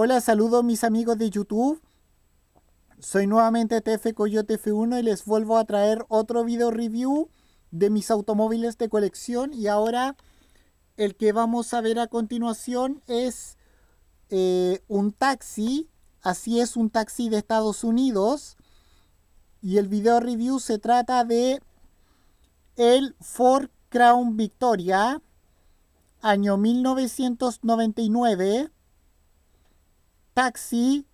Hola, saludo mis amigos de YouTube. Soy nuevamente TF Coyote F1 y les vuelvo a traer otro video review de mis automóviles de colección. Y ahora el que vamos a ver a continuación es eh, un taxi. Así es, un taxi de Estados Unidos. Y el video review se trata de el Ford Crown Victoria, año 1999 taxi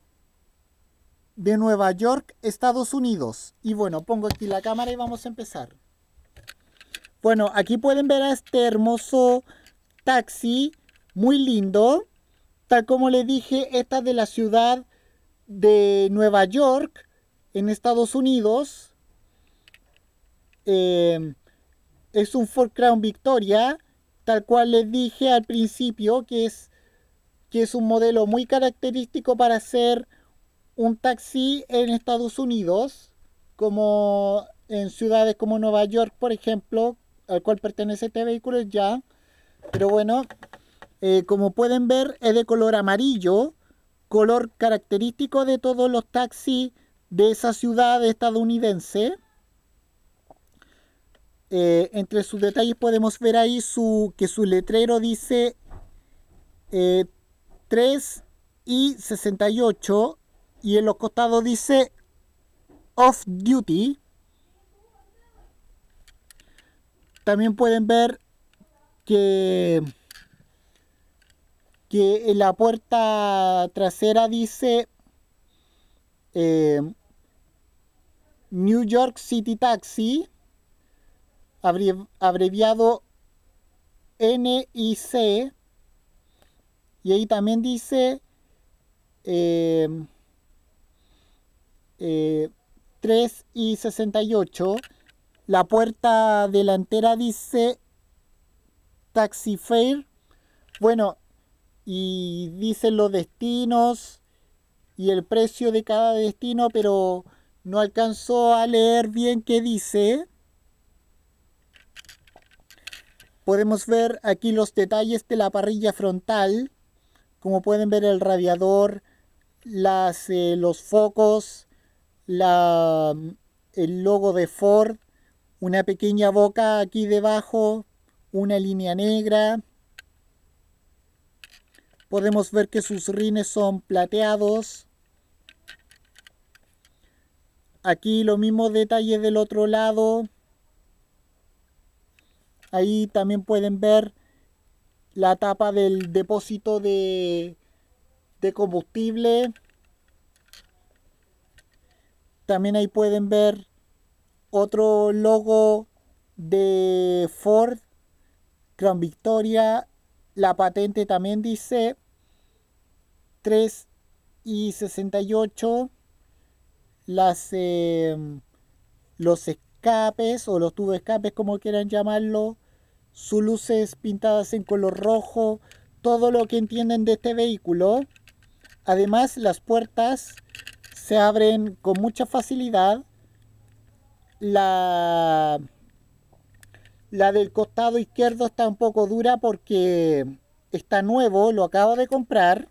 de Nueva York, Estados Unidos. Y bueno, pongo aquí la cámara y vamos a empezar. Bueno, aquí pueden ver a este hermoso taxi, muy lindo. Tal como le dije, esta de la ciudad de Nueva York, en Estados Unidos. Em, es un Ford Crown Victoria, tal cual les dije al principio, que es que es un modelo muy característico para hacer un taxi en Estados Unidos, como en ciudades como Nueva York, por ejemplo, al cual pertenece este vehículo ya. Pero bueno, eh, como pueden ver, es de color amarillo, color característico de todos los taxis de esa ciudad estadounidense. Eh, entre sus detalles podemos ver ahí su, que su letrero dice eh, y 68 y en los costados dice off duty. También pueden ver que, que en la puerta trasera dice eh, New York City Taxi, abreviado NIC. Y ahí también dice 3 eh, eh, y 68. La puerta delantera dice Taxi Fair. Bueno, y dicen los destinos y el precio de cada destino, pero no alcanzó a leer bien qué dice. Podemos ver aquí los detalles de la parrilla frontal. Como pueden ver el radiador, las, eh, los focos, el logo de Ford, una pequeña boca aquí debajo, una línea negra. Podemos ver que sus rines son plateados. Aquí lo mismo detalle del otro lado. Ahí también pueden ver la tapa del depósito de, combustible. También ahí pueden ver otro logo de Ford, Crown Victoria. La patente también dice 3 y 68. Las, eh, los escapes o los tubos escapes, como quieran llamarlo, sus luces pintadas en color rojo, todo lo que entienden de este vehículo. Además, las puertas se abren con mucha facilidad. La, del costado izquierdo está un poco dura porque está nuevo, lo acabo de comprar.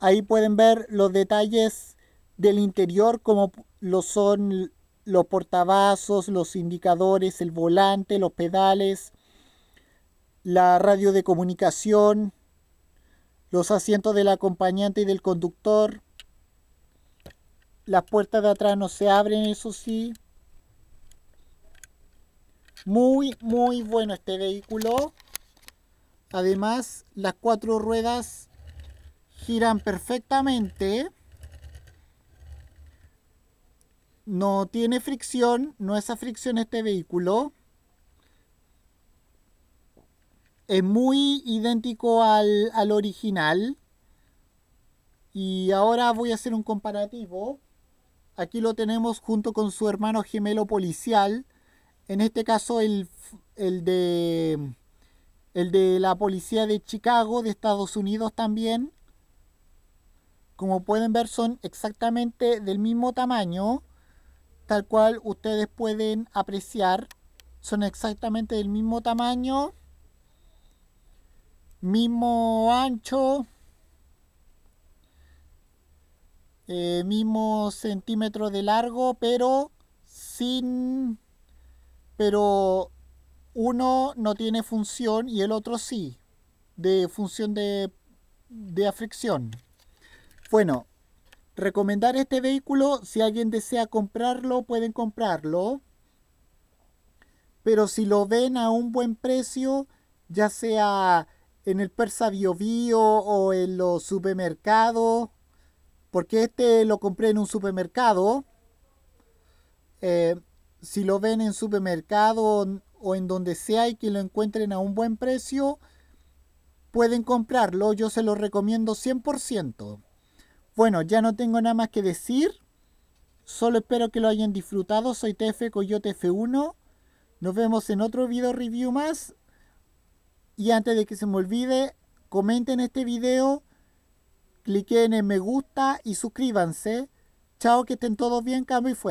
Ahí pueden ver los detalles del interior como lo son los portavasos, los indicadores, el volante, los pedales, la radio de comunicación, los asientos del acompañante y del conductor. Las puertas de atrás no se abren, eso sí. Muy, muy bueno este vehículo. Además, las cuatro ruedas giran perfectamente. No tiene fricción, no es fricción este vehículo. es muy idéntico al, al original. Y ahora voy a hacer un comparativo. Aquí lo tenemos junto con su hermano gemelo policial. En este caso el, de el de la policía de Chicago, de Estados Unidos también. Como pueden ver son exactamente del mismo tamaño, tal cual ustedes pueden apreciar. Son exactamente del mismo tamaño mismo ancho, eh, mismo centímetro de largo, pero sin, pero uno no tiene función y el otro sí, de función de, de Bueno, recomendar este vehículo, si alguien desea comprarlo, pueden comprarlo. Pero si lo ven a un buen precio, ya sea en el Persa Bio, Bio o en los supermercados, porque este lo compré en un supermercado. Eh, si lo ven en supermercado o en donde sea y que lo encuentren a un buen precio, pueden comprarlo. Yo se lo recomiendo 100%. Bueno, ya no tengo nada más que decir. Solo espero que lo hayan disfrutado. Soy TF Coyote F1. Nos vemos en otro video review más. Y antes de que se me olvide, comenten este video, cliquen en me gusta y suscríbanse. Chao, que estén todos bien, cambio y fuera.